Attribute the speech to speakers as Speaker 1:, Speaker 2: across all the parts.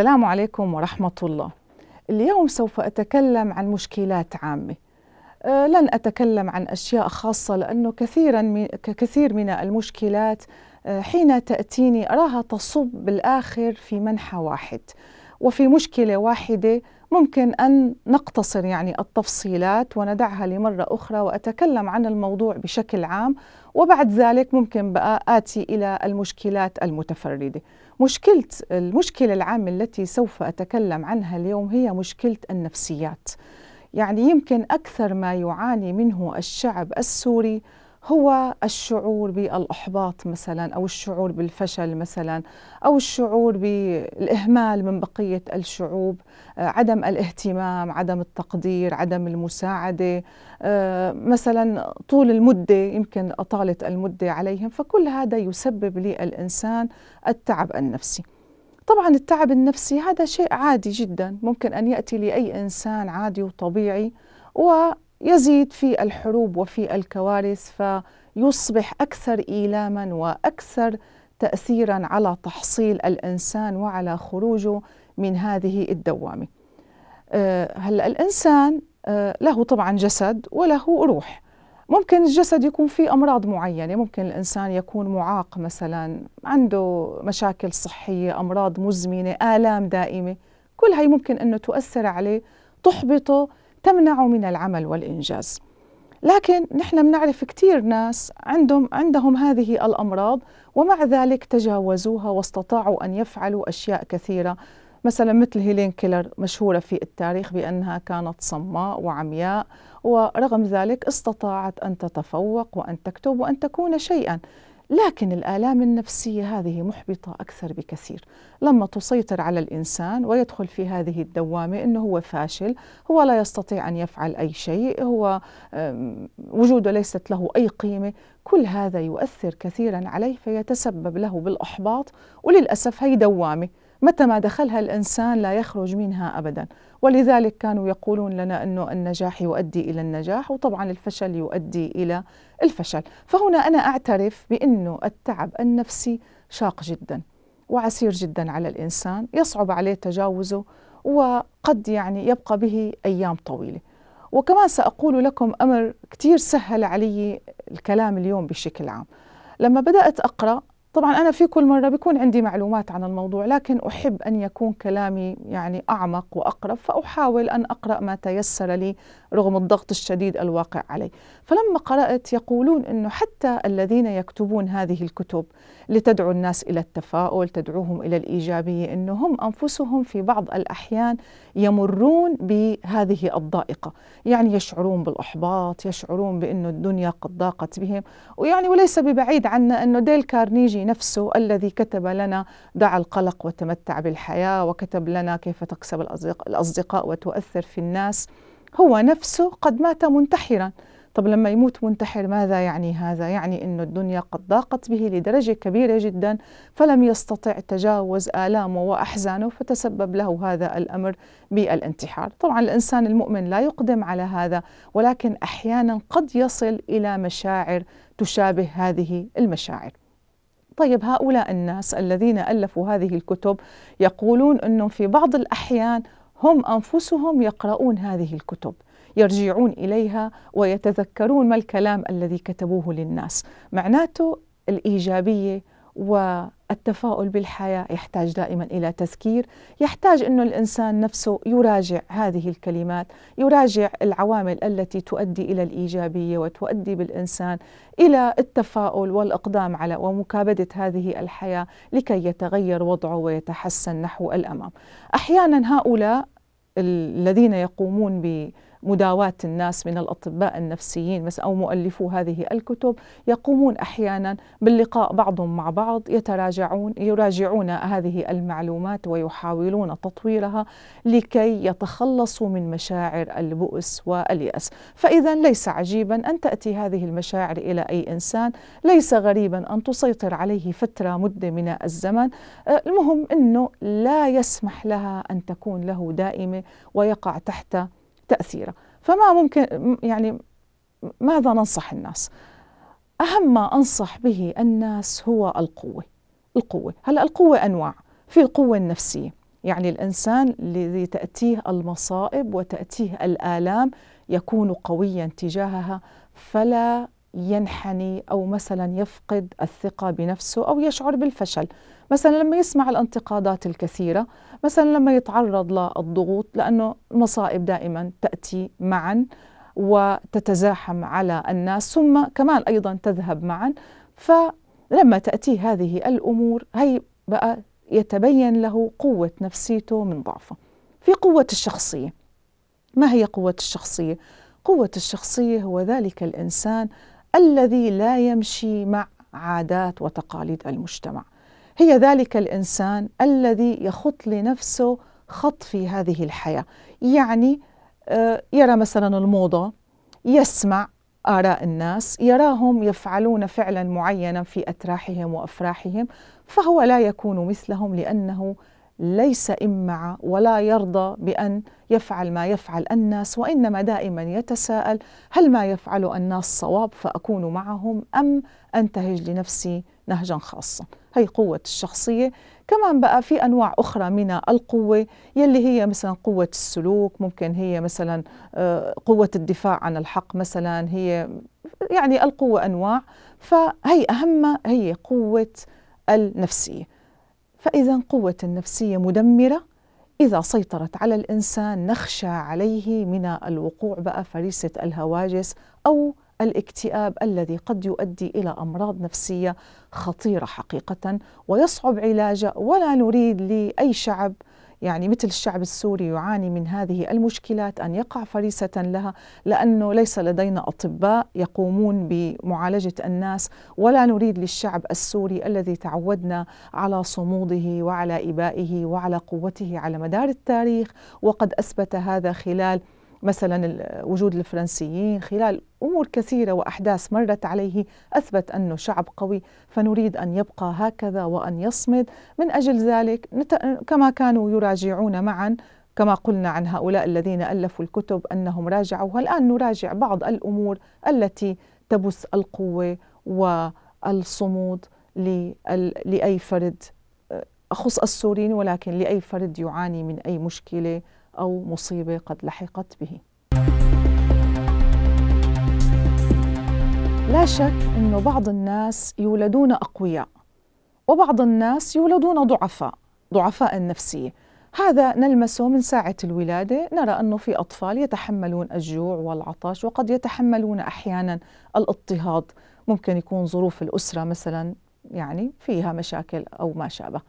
Speaker 1: السلام عليكم ورحمة الله. اليوم سوف أتكلم عن مشكلات عامة. أه، لن أتكلم عن أشياء خاصة لأنه كثيرا من كثير من المشكلات أه، حين تأتيني أراها تصب بالآخر في منحى واحد وفي مشكلة واحدة ممكن أن نقتصر يعني التفصيلات وندعها لمرة أخرى وأتكلم عن الموضوع بشكل عام وبعد ذلك ممكن بقى آتي إلى المشكلات المتفردة مشكلة المشكلة العامة التي سوف أتكلم عنها اليوم هي مشكلة النفسيات يعني يمكن أكثر ما يعاني منه الشعب السوري هو الشعور بالاحباط مثلا او الشعور بالفشل مثلا او الشعور بالاهمال من بقيه الشعوب آه، عدم الاهتمام عدم التقدير عدم المساعده آه، مثلا طول المده يمكن اطالت المده عليهم فكل هذا يسبب للانسان التعب النفسي طبعا التعب النفسي هذا شيء عادي جدا ممكن ان ياتي لاي انسان عادي وطبيعي و يزيد في الحروب وفي الكوارث فيصبح اكثر ايلاما واكثر تاثيرا على تحصيل الانسان وعلى خروجه من هذه الدوامه. آه، هلا الانسان آه، له طبعا جسد وله روح. ممكن الجسد يكون فيه امراض معينه، ممكن الانسان يكون معاق مثلا، عنده مشاكل صحيه، امراض مزمنه، الام دائمه، كل هي ممكن انه تؤثر عليه، تحبطه تمنعه من العمل والإنجاز لكن نحن بنعرف كثير ناس عندهم عندهم هذه الامراض ومع ذلك تجاوزوها واستطاعوا ان يفعلوا اشياء كثيره مثلا مثل هيلين كيلر مشهوره في التاريخ بانها كانت صماء وعمياء ورغم ذلك استطاعت ان تتفوق وان تكتب وان تكون شيئا لكن الآلام النفسية هذه محبطة أكثر بكثير لما تسيطر على الإنسان ويدخل في هذه الدوامة أنه هو فاشل هو لا يستطيع أن يفعل أي شيء هو وجوده ليست له أي قيمة كل هذا يؤثر كثيرا عليه فيتسبب له بالإحباط وللأسف هي دوامة متى ما دخلها الإنسان لا يخرج منها أبدا ولذلك كانوا يقولون لنا أنه النجاح يؤدي إلى النجاح وطبعا الفشل يؤدي إلى الفشل فهنا أنا أعترف بأنه التعب النفسي شاق جدا وعسير جدا على الإنسان يصعب عليه تجاوزه وقد يعني يبقى به أيام طويلة وكما سأقول لكم أمر كثير سهل علي الكلام اليوم بشكل عام لما بدأت أقرأ طبعا أنا في كل مرة بيكون عندي معلومات عن الموضوع لكن أحب أن يكون كلامي يعني أعمق وأقرب فأحاول أن أقرأ ما تيسر لي رغم الضغط الشديد الواقع علي فلما قرأت يقولون أنه حتى الذين يكتبون هذه الكتب لتدعو الناس إلى التفاؤل تدعوهم إلى الإيجابية أنه هم أنفسهم في بعض الأحيان يمرون بهذه الضائقة يعني يشعرون بالإحباط يشعرون بأنه الدنيا قد ضاقت بهم ويعني وليس ببعيد عنا أنه ديل كارنيجي نفسه الذي كتب لنا دع القلق وتمتع بالحياة وكتب لنا كيف تكسب الأصدقاء وتؤثر في الناس هو نفسه قد مات منتحرا طب لما يموت منتحر ماذا يعني هذا؟ يعني أن الدنيا قد ضاقت به لدرجة كبيرة جدا فلم يستطع تجاوز آلامه وأحزانه فتسبب له هذا الأمر بالانتحار طبعا الإنسان المؤمن لا يقدم على هذا ولكن أحيانا قد يصل إلى مشاعر تشابه هذه المشاعر طيب هؤلاء الناس الذين ألفوا هذه الكتب يقولون أنهم في بعض الأحيان هم أنفسهم يقرؤون هذه الكتب يرجعون إليها ويتذكرون ما الكلام الذي كتبوه للناس معناته الإيجابية والتفاؤل بالحياة يحتاج دائما إلى تذكير يحتاج أنه الإنسان نفسه يراجع هذه الكلمات يراجع العوامل التي تؤدي إلى الإيجابية وتؤدي بالإنسان إلى التفاؤل والإقدام على ومكابدة هذه الحياة لكي يتغير وضعه ويتحسن نحو الأمام أحيانا هؤلاء الذين يقومون ب مداواة الناس من الأطباء النفسيين بس أو مؤلفو هذه الكتب يقومون أحيانا باللقاء بعضهم مع بعض يتراجعون يراجعون هذه المعلومات ويحاولون تطويرها لكي يتخلصوا من مشاعر البؤس واليأس فإذا ليس عجيبا أن تأتي هذه المشاعر إلى أي إنسان ليس غريبا أن تسيطر عليه فترة مدة من الزمن المهم أنه لا يسمح لها أن تكون له دائمة ويقع تحت تأثيره فما ممكن يعني ماذا ننصح الناس أهم ما أنصح به الناس هو القوة القوة هلأ القوة أنواع في القوة النفسية يعني الإنسان الذي تأتيه المصائب وتأتيه الآلام يكون قويا تجاهها فلا ينحني أو مثلا يفقد الثقة بنفسه أو يشعر بالفشل مثلا لما يسمع الانتقادات الكثيرة مثلا لما يتعرض للضغوط لأنه المصائب دائما تأتي معا وتتزاحم على الناس ثم كمان أيضا تذهب معا فلما تأتي هذه الأمور هي بقى يتبين له قوة نفسيته من ضعفه في قوة الشخصية ما هي قوة الشخصية؟ قوة الشخصية هو ذلك الإنسان الذي لا يمشي مع عادات وتقاليد المجتمع هي ذلك الانسان الذي يخط لنفسه خط في هذه الحياه يعني آه، يرى مثلا الموضه يسمع آراء الناس يراهم يفعلون فعلا معينا في أتراحهم وأفراحهم فهو لا يكون مثلهم لأنه ليس إمع ولا يرضى بأن يفعل ما يفعل الناس وإنما دائما يتساءل هل ما يفعل الناس صواب فأكون معهم أم أنتهج لنفسي نهجا خاصا هي قوة الشخصية كمان بقى في أنواع أخرى من القوة يلي هي مثلا قوة السلوك ممكن هي مثلا آه، قوة الدفاع عن الحق مثلا هي يعني القوة أنواع فهي أهمها هي قوة النفسية فإذا قوة نفسية مدمرة إذا سيطرت على الإنسان نخشى عليه من الوقوع بقى فريسة الهواجس أو الاكتئاب الذي قد يؤدي إلى أمراض نفسية خطيرة حقيقة ويصعب علاجه ولا نريد لأي شعب يعني مثل الشعب السوري يعاني من هذه المشكلات أن يقع فريسة لها لأنه ليس لدينا أطباء يقومون بمعالجة الناس ولا نريد للشعب السوري الذي تعودنا على صموده وعلى إبائه وعلى قوته على مدار التاريخ وقد أثبت هذا خلال مثلا وجود الفرنسيين خلال امور كثيره واحداث مرت عليه اثبت انه شعب قوي فنريد ان يبقى هكذا وان يصمد من اجل ذلك كما كانوا يراجعون معا كما قلنا عن هؤلاء الذين الفوا الكتب انهم راجعوا والان نراجع بعض الامور التي تبث القوه والصمود لاي فرد أخص السوريين ولكن لأي فرد يعاني من أي مشكلة أو مصيبة قد لحقت به لا شك أنه بعض الناس يولدون أقوياء وبعض الناس يولدون ضعفاء ضعفاء النفسية هذا نلمسه من ساعة الولادة نرى أنه في أطفال يتحملون الجوع والعطش وقد يتحملون أحيانا الاضطهاد ممكن يكون ظروف الأسرة مثلا يعني فيها مشاكل أو ما شابه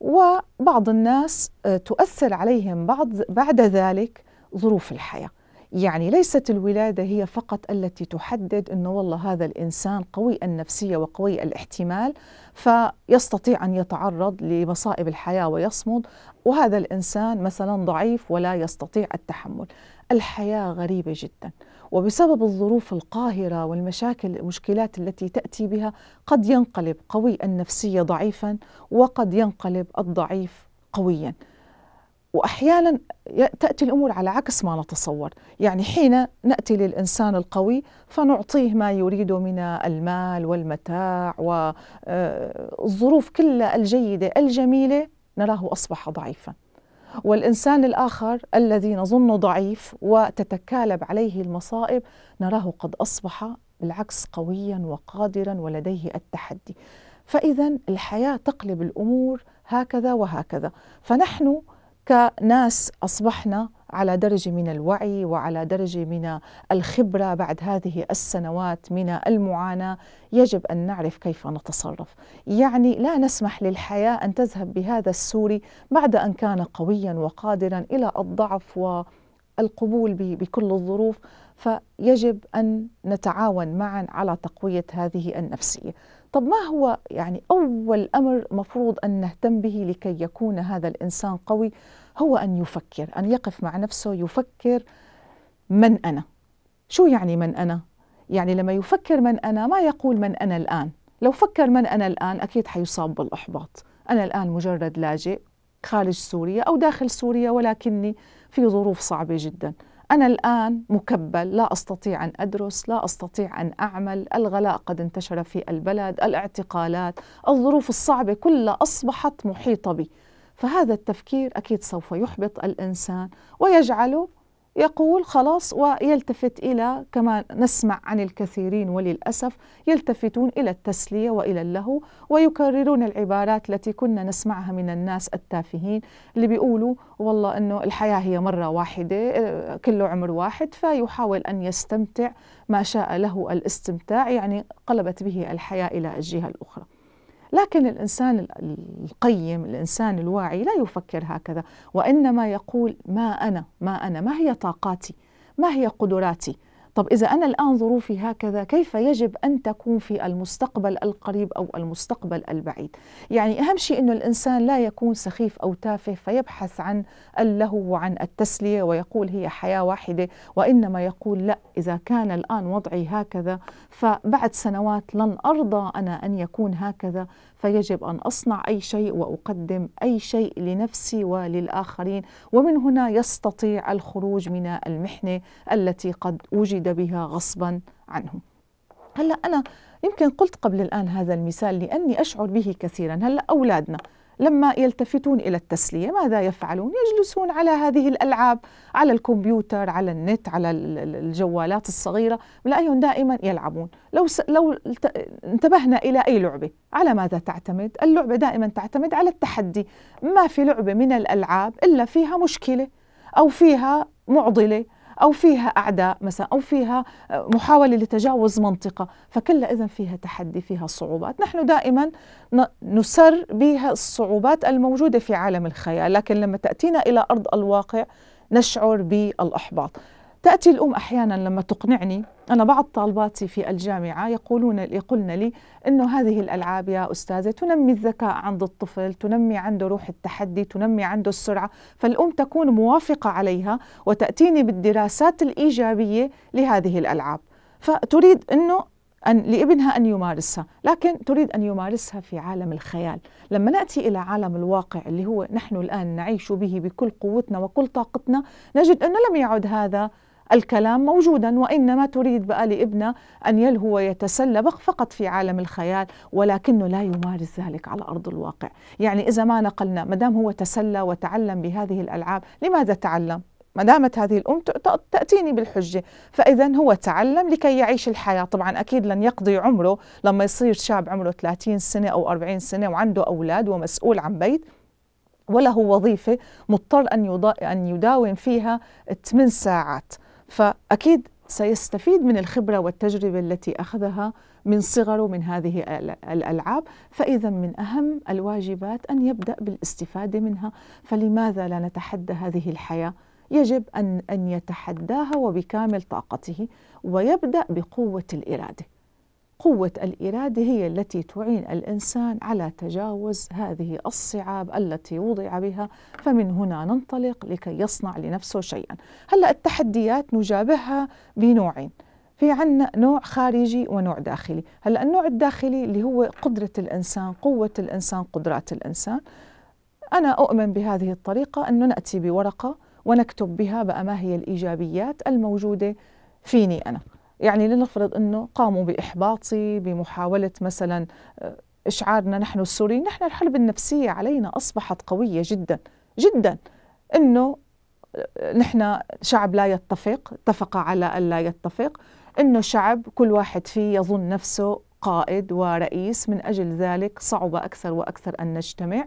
Speaker 1: وبعض الناس آه، تؤثر عليهم بعض بعد ذلك ظروف الحياه يعني ليست الولادة هي فقط التي تحدد أنه والله هذا الإنسان قوي النفسية وقوي الاحتمال فيستطيع أن يتعرض لمصائب الحياة ويصمد وهذا الإنسان مثلا ضعيف ولا يستطيع التحمل الحياة غريبة جدا وبسبب الظروف القاهرة والمشاكل المشكلات التي تأتي بها قد ينقلب قوي النفسية ضعيفا وقد ينقلب الضعيف قويا وأحيانا تأتي الأمور على عكس ما نتصور يعني حين نأتي للإنسان القوي فنعطيه ما يريد من المال والمتاع والظروف آه، كلها الجيدة الجميلة نراه أصبح ضعيفاً والإنسان الآخر الذي نظنه ضعيف وتتكالب عليه المصائب نراه قد أصبح بالعكس قويا وقادرا ولديه التحدي فإذا الحياة تقلب الأمور هكذا وهكذا فنحن كناس أصبحنا على درجه من الوعي وعلى درجه من الخبره بعد هذه السنوات من المعاناه يجب ان نعرف كيف نتصرف يعني لا نسمح للحياه ان تذهب بهذا السوري بعد ان كان قويا وقادرا الى الضعف والقبول بكل الظروف فيجب أن نتعاون معا على تقوية هذه النفسية طب ما هو يعني أول أمر مفروض أن نهتم به لكي يكون هذا الإنسان قوي هو أن يفكر أن يقف مع نفسه يفكر من أنا شو يعني من أنا؟ يعني لما يفكر من أنا ما يقول من أنا الآن لو فكر من أنا الآن أكيد حيصاب بالإحباط أنا الآن مجرد لاجئ خارج سوريا أو داخل سوريا ولكني في ظروف صعبة جدا أنا الآن مكبل لا أستطيع أن أدرس لا أستطيع أن أعمل الغلاء قد انتشر في البلد الاعتقالات الظروف الصعبة كلها أصبحت محيطة بي فهذا التفكير أكيد سوف يحبط الإنسان ويجعله يقول خلاص ويلتفت إلى كما نسمع عن الكثيرين وللأسف يلتفتون إلى التسلية وإلى اللهو ويكررون العبارات التي كنا نسمعها من الناس التافهين اللي بيقولوا والله أنه الحياة هي مرة واحدة آه، كله عمر واحد فيحاول أن يستمتع ما شاء له الاستمتاع يعني قلبت به الحياة إلى الجهة الأخرى لكن الإنسان القيم الإنسان الواعي لا يفكر هكذا وإنما يقول ما أنا ما أنا ما هي طاقاتي ما هي قدراتي طب إذا أنا الآن ظروفي هكذا كيف يجب أن تكون في المستقبل القريب أو المستقبل البعيد يعني أهم شيء أنه الإنسان لا يكون سخيف أو تافه فيبحث عن اللهو وعن التسلية ويقول هي حياة واحدة وإنما يقول لا إذا كان الآن وضعي هكذا فبعد سنوات لن أرضى أنا أن يكون هكذا فيجب أن أصنع أي شيء وأقدم أي شيء لنفسي وللآخرين ومن هنا يستطيع الخروج من المحنة التي قد وجد بها غصبا عنه هلأ أنا يمكن قلت قبل الآن هذا المثال لأني أشعر به كثيرا هلأ أولادنا لما يلتفتون الى التسليه ماذا يفعلون؟ يجلسون على هذه الالعاب على الكمبيوتر على النت على الجوالات الصغيره تلاقيهم دائما يلعبون، لو س... لو انتبهنا الى اي لعبه على ماذا تعتمد؟ اللعبه دائما تعتمد على التحدي، ما في لعبه من الالعاب الا فيها مشكله او فيها معضله أو فيها أعداء مثلا أو فيها آه، محاولة لتجاوز منطقة فكلها إذا فيها تحدي فيها صعوبات نحن دائما نسر بها الصعوبات الموجودة في عالم الخيال لكن لما تأتينا إلى أرض الواقع نشعر بالإحباط تأتي الأم أحيانا لما تقنعني أنا بعض طالباتي في الجامعة يقولون يقولن لي أنه هذه الألعاب يا أستاذة تنمي الذكاء عند الطفل تنمي عنده روح التحدي تنمي عنده السرعة فالأم تكون موافقة عليها وتأتيني بالدراسات الإيجابية لهذه الألعاب فتريد أنه أن لابنها أن يمارسها لكن تريد أن يمارسها في عالم الخيال لما نأتي إلى عالم الواقع اللي هو نحن الآن نعيش به بكل قوتنا وكل طاقتنا نجد أنه لم يعد هذا الكلام موجودا وإنما تريد بقى لابنه أن يلهو ويتسلى فقط في عالم الخيال ولكنه لا يمارس ذلك على أرض الواقع يعني إذا ما نقلنا مدام هو تسلى وتعلم بهذه الألعاب لماذا تعلم؟ ما دامت هذه الأم تأتيني بالحجة فإذا هو تعلم لكي يعيش الحياة طبعا أكيد لن يقضي عمره لما يصير شاب عمره 30 سنة أو 40 سنة وعنده أولاد ومسؤول عن بيت وله وظيفة مضطر أن, أن يداوم فيها 8 ساعات فأكيد سيستفيد من الخبرة والتجربة التي أخذها من صغره من هذه الألعاب فإذا من أهم الواجبات أن يبدأ بالاستفادة منها فلماذا لا نتحدى هذه الحياة؟ يجب أن أن يتحداها وبكامل طاقته ويبدأ بقوة الإرادة قوة الإرادة هي التي تعين الإنسان على تجاوز هذه الصعاب التي وضع بها فمن هنا ننطلق لكي يصنع لنفسه شيئا هلأ التحديات نجابهها بنوعين في عنا نوع خارجي ونوع داخلي هلأ النوع الداخلي اللي هو قدرة الإنسان قوة الإنسان قدرات الإنسان أنا أؤمن بهذه الطريقة أنه نأتي بورقة ونكتب بها بقى ما هي الإيجابيات الموجودة فيني أنا يعني لنفرض أنه قاموا بإحباطي بمحاولة مثلا آه، إشعارنا نحن السوريين نحن الحرب النفسية علينا أصبحت قوية جدا جدا أنه آه، نحن شعب لا يتفق اتفق على أن لا يتفق أنه شعب كل واحد فيه يظن نفسه قائد ورئيس من أجل ذلك صعب أكثر وأكثر أن نجتمع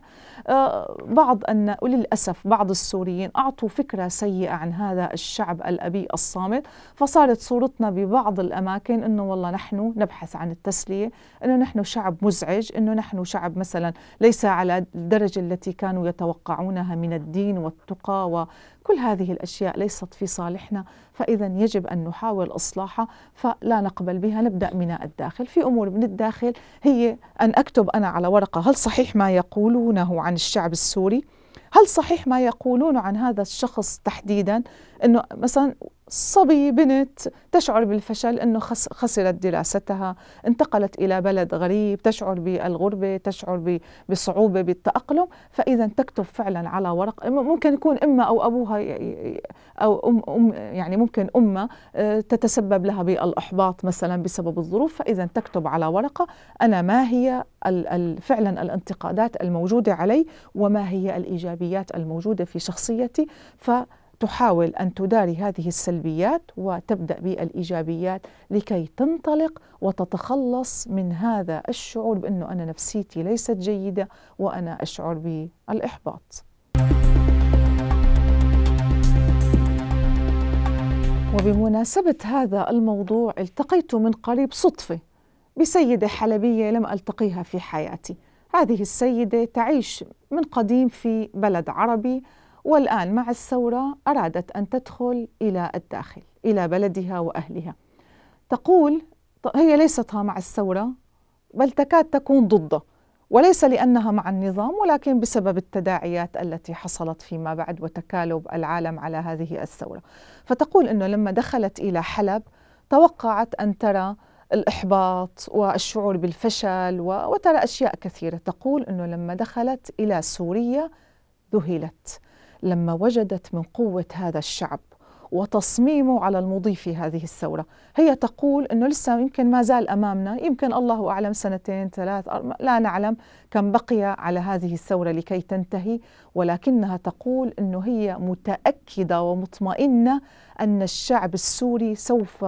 Speaker 1: آه، بعض أن وللأسف بعض السوريين أعطوا فكرة سيئة عن هذا الشعب الأبي الصامت فصارت صورتنا ببعض الأماكن أنه والله نحن نبحث عن التسلية أنه نحن شعب مزعج أنه نحن شعب مثلا ليس على الدرجة التي كانوا يتوقعونها من الدين والتقى كل هذه الأشياء ليست في صالحنا فإذا يجب أن نحاول إصلاحها فلا نقبل بها نبدأ من الداخل في أمور من الداخل هي أن أكتب أنا على ورقة هل صحيح ما يقولونه عن الشعب السوري هل صحيح ما يقولون عن هذا الشخص تحديدا انه مثلا صبي بنت تشعر بالفشل انه خسرت دراستها انتقلت الى بلد غريب تشعر بالغربه تشعر بصعوبه بالتاقلم فاذا تكتب فعلا على ورق ممكن يكون اما او ابوها او ام, أم يعني ممكن امها آه، تتسبب لها بالاحباط مثلا بسبب الظروف فاذا تكتب على ورقه انا ما هي فعلا الانتقادات الموجوده علي وما هي الايجابيات الموجوده في شخصيتي ف تحاول أن تداري هذه السلبيات وتبدأ بالإيجابيات لكي تنطلق وتتخلص من هذا الشعور بأنه أنا نفسيتي ليست جيدة وأنا أشعر بالإحباط وبمناسبة هذا الموضوع التقيت من قريب صدفة بسيدة حلبية لم ألتقيها في حياتي هذه السيدة تعيش من قديم في بلد عربي والآن مع الثورة أرادت أن تدخل إلى الداخل إلى بلدها وأهلها تقول هي ليست مع الثورة بل تكاد تكون ضده وليس لأنها مع النظام ولكن بسبب التداعيات التي حصلت فيما بعد وتكالب العالم على هذه الثورة فتقول أنه لما دخلت إلى حلب توقعت أن ترى الإحباط والشعور بالفشل وترى أشياء كثيرة تقول أنه لما دخلت إلى سوريا ذهلت لما وجدت من قوة هذا الشعب وتصميمه على المضي في هذه الثورة هي تقول أنه لسه يمكن ما زال أمامنا يمكن الله أعلم سنتين ثلاث لا نعلم كم بقي على هذه الثورة لكي تنتهي ولكنها تقول أنه هي متأكدة ومطمئنة أن الشعب السوري سوف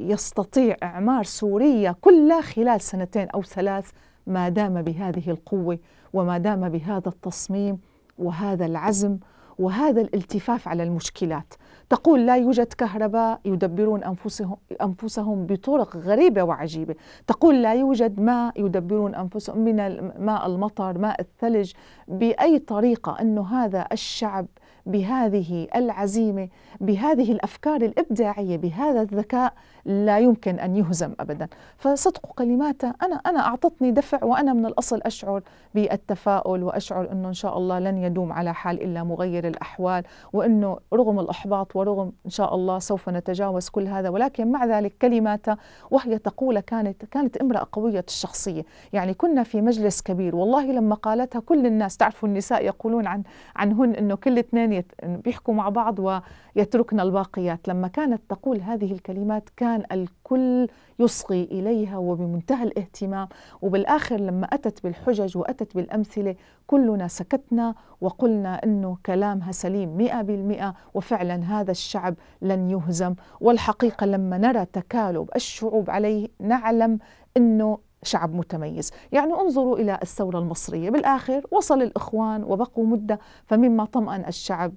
Speaker 1: يستطيع إعمار سوريا كلها خلال سنتين أو ثلاث ما دام بهذه القوة وما دام بهذا التصميم وهذا العزم وهذا الالتفاف على المشكلات تقول لا يوجد كهرباء يدبرون أنفسهم, أنفسهم بطرق غريبة وعجيبة تقول لا يوجد ماء يدبرون أنفسهم من ماء المطر ماء الثلج بأي طريقة أنه هذا الشعب بهذه العزيمة بهذه الأفكار الإبداعية بهذا الذكاء لا يمكن أن يهزم أبدا فصدق كلماته أنا أنا أعطتني دفع وأنا من الأصل أشعر بالتفاؤل وأشعر أنه إن شاء الله لن يدوم على حال إلا مغير الأحوال وأنه رغم الإحباط ورغم إن شاء الله سوف نتجاوز كل هذا ولكن مع ذلك كلماته وهي تقول كانت كانت امرأة قوية الشخصية يعني كنا في مجلس كبير والله لما قالتها كل الناس تعرفوا النساء يقولون عن عنهن أنه كل اثنين بيحكوا مع بعض ويتركنا الباقيات لما كانت تقول هذه الكلمات كان كان الكل يصغي إليها وبمنتهى الاهتمام وبالآخر لما أتت بالحجج وأتت بالأمثلة كلنا سكتنا وقلنا أنه كلامها سليم مئة بالمئة وفعلا هذا الشعب لن يهزم والحقيقة لما نرى تكالب الشعوب عليه نعلم أنه شعب متميز يعني انظروا إلى الثورة المصرية بالآخر وصل الإخوان وبقوا مدة فمما طمأن الشعب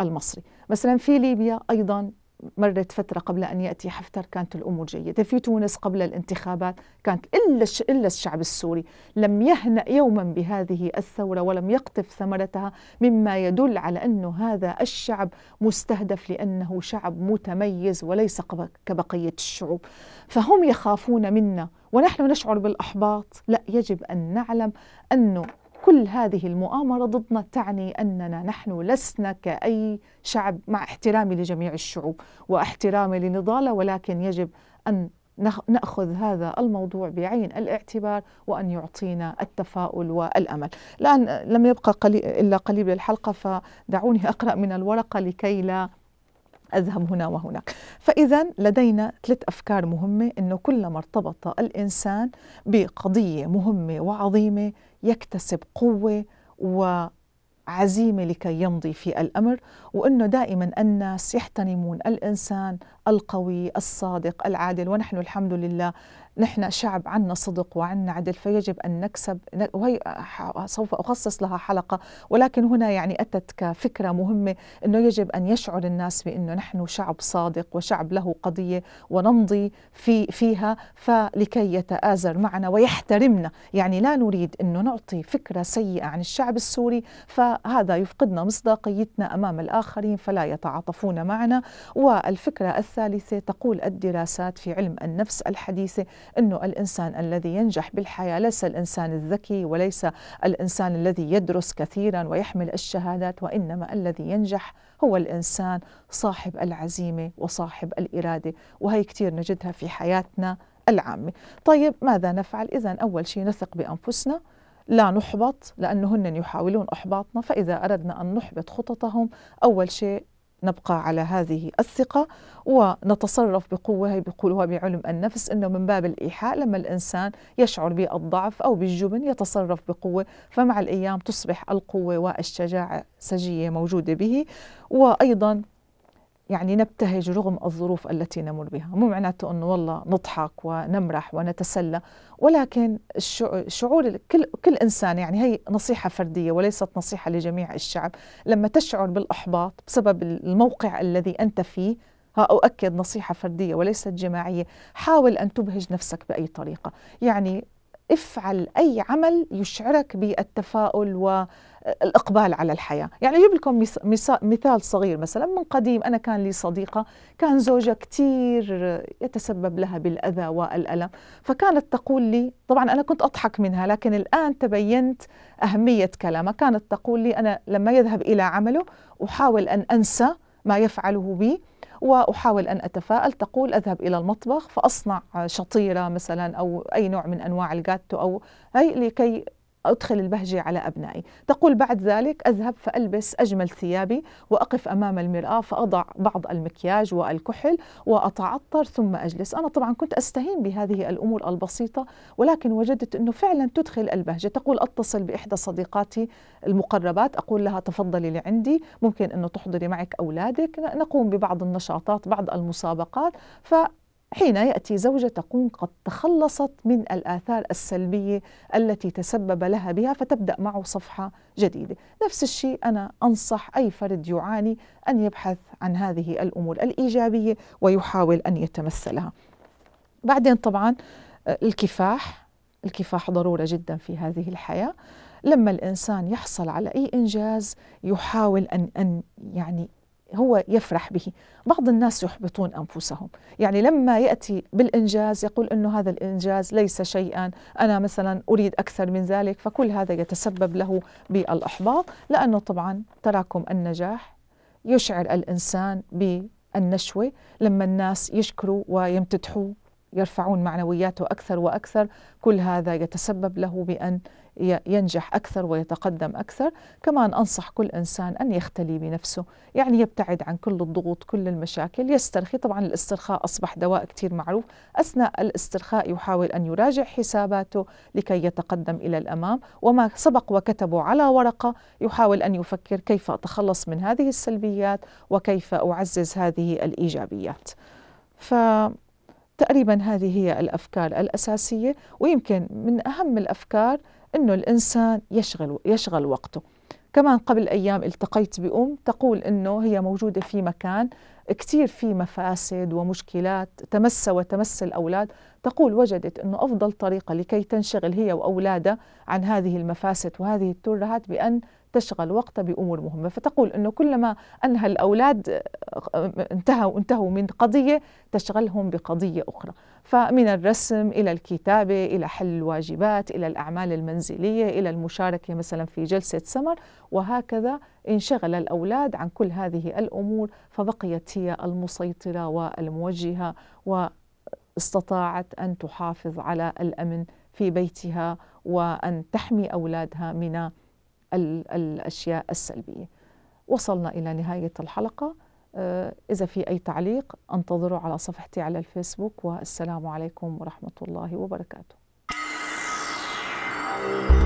Speaker 1: المصري مثلا في ليبيا أيضا مرت فترة قبل أن يأتي حفتر كانت الأمور جيدة في تونس قبل الانتخابات كانت إلا, إلا الشعب السوري لم يهنأ يوما بهذه الثورة ولم يقطف ثمرتها مما يدل على أن هذا الشعب مستهدف لأنه شعب متميز وليس كبقية الشعوب فهم يخافون منا ونحن نشعر بالأحباط لا يجب أن نعلم أنه كل هذه المؤامرة ضدنا تعني أننا نحن لسنا كأي شعب مع احترامي لجميع الشعوب واحترامي لنضالة ولكن يجب أن ناخذ هذا الموضوع بعين الاعتبار وان يعطينا التفاؤل والامل. الان لم يبقى قليل الا قليل للحلقه فدعوني اقرا من الورقه لكي لا أذهب هنا وهناك فإذا لدينا ثلاث أفكار مهمة أنه كلما ارتبط الإنسان بقضية مهمة وعظيمة يكتسب قوة و عزيمة لكي يمضي في الأمر وأنه دائما الناس يحترمون الإنسان القوي الصادق العادل ونحن الحمد لله نحن شعب عنا صدق وعنا عدل فيجب أن نكسب وهي سوف أخصص لها حلقة ولكن هنا يعني أتت كفكرة مهمة أنه يجب أن يشعر الناس بأنه نحن شعب صادق وشعب له قضية ونمضي في فيها فلكي يتآزر معنا ويحترمنا يعني لا نريد أنه نعطي فكرة سيئة عن الشعب السوري فهذا يفقدنا مصداقيتنا أمام الآخرين فلا يتعاطفون معنا والفكرة الثالثة تقول الدراسات في علم النفس الحديثة أنه الإنسان الذي ينجح بالحياة ليس الإنسان الذكي وليس الإنسان الذي يدرس كثيرا ويحمل الشهادات وإنما الذي ينجح هو الإنسان صاحب العزيمة وصاحب الإرادة وهي كثير نجدها في حياتنا العامة طيب ماذا نفعل إذا أول شيء نثق بأنفسنا لا نحبط لأنه هن يحاولون إحباطنا فإذا أردنا أن نحبط خططهم أول شيء نبقى على هذه الثقة ونتصرف بقوة هي بيقولوها بعلم النفس أنه من باب الإيحاء لما الإنسان يشعر بالضعف أو بالجبن يتصرف بقوة فمع الأيام تصبح القوة والشجاعة سجية موجودة به وأيضا يعني نبتهج رغم الظروف التي نمر بها مو معناته أنه والله نضحك ونمرح ونتسلى ولكن شعور كل, كل إنسان يعني هي نصيحة فردية وليست نصيحة لجميع الشعب لما تشعر بالإحباط بسبب الموقع الذي أنت فيه ها أؤكد نصيحة فردية وليست جماعية حاول أن تبهج نفسك بأي طريقة يعني افعل أي عمل يشعرك بالتفاؤل و الإقبال على الحياة يعني أجيب لكم مثال صغير مثلا من قديم أنا كان لي صديقة كان زوجها كثير يتسبب لها بالأذى والألم فكانت تقول لي طبعا أنا كنت أضحك منها لكن الآن تبينت أهمية كلامها كانت تقول لي أنا لما يذهب إلى عمله أحاول أن أنسى ما يفعله بي واحاول ان اتفائل تقول اذهب الى المطبخ فاصنع شطيره مثلا او اي نوع من انواع الجاتو او هي لكي أدخل البهجة على أبنائي تقول بعد ذلك أذهب فألبس أجمل ثيابي وأقف أمام المرآة فأضع بعض المكياج والكحل وأتعطر ثم أجلس أنا طبعا كنت أستهين بهذه الأمور البسيطة ولكن وجدت أنه فعلا تدخل البهجة تقول أتصل بإحدى صديقاتي المقربات أقول لها تفضلي لعندي ممكن أنه تحضري معك أولادك نقوم ببعض النشاطات بعض المسابقات ف حين يأتي زوجة تكون قد تخلصت من الآثار السلبية التي تسبب لها بها فتبدأ معه صفحة جديدة نفس الشيء أنا أنصح أي فرد يعاني أن يبحث عن هذه الأمور الإيجابية ويحاول أن يتمثلها بعدين طبعا آه، الكفاح الكفاح ضرورة جدا في هذه الحياة لما الإنسان يحصل على أي إنجاز يحاول أن, أن يعني هو يفرح به بعض الناس يحبطون أنفسهم يعني لما يأتي بالإنجاز يقول أنه هذا الإنجاز ليس شيئا أنا مثلا أريد أكثر من ذلك فكل هذا يتسبب له بالإحباط لأنه طبعا تراكم النجاح يشعر الإنسان بالنشوة لما الناس يشكروا ويمتدحوه يرفعون معنوياته أكثر وأكثر كل هذا يتسبب له بأن ينجح أكثر ويتقدم أكثر كمان أنصح كل إنسان أن يختلي بنفسه يعني يبتعد عن كل الضغوط كل المشاكل يسترخي طبعا الاسترخاء أصبح دواء كتير معروف أثناء الاسترخاء يحاول أن يراجع حساباته لكي يتقدم إلى الأمام وما سبق وكتبه على ورقة يحاول أن يفكر كيف أتخلص من هذه السلبيات وكيف أعزز هذه الإيجابيات ف تقريبا هذه هي الافكار الاساسيه ويمكن من اهم الافكار أنه الإنسان يشغل, يشغل وقته كمان قبل أيام التقيت بأم تقول أنه هي موجودة في مكان كثير في مفاسد ومشكلات تمس وتمس الأولاد تقول وجدت أنه أفضل طريقة لكي تنشغل هي وأولادها عن هذه المفاسد وهذه الترهات بأن تشغل وقتها بأمور مهمة فتقول أنه كلما أنهى الأولاد انتهوا انتهوا من قضية تشغلهم بقضية أخرى فمن الرسم إلى الكتابة إلى حل الواجبات إلى الأعمال المنزلية إلى المشاركة مثلا في جلسة سمر وهكذا انشغل الأولاد عن كل هذه الأمور فبقيت هي المسيطرة والموجهة واستطاعت أن تحافظ على الأمن في بيتها وأن تحمي أولادها من الأشياء السلبية وصلنا إلى نهاية الحلقة آه، إذا في أي تعليق أنتظره على صفحتي على الفيسبوك والسلام عليكم ورحمة الله وبركاته